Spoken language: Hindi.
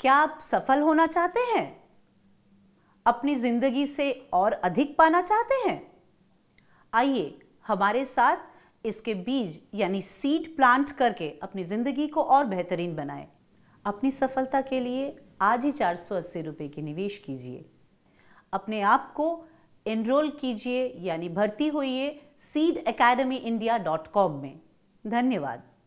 क्या आप सफल होना चाहते हैं अपनी जिंदगी से और अधिक पाना चाहते हैं आइए हमारे साथ इसके बीज यानी सीड प्लांट करके अपनी ज़िंदगी को और बेहतरीन बनाए अपनी सफलता के लिए आज ही चार सौ अस्सी रुपये की निवेश कीजिए अपने आप को एनरोल कीजिए यानी भर्ती होइए seed academy India dot com में धन्यवाद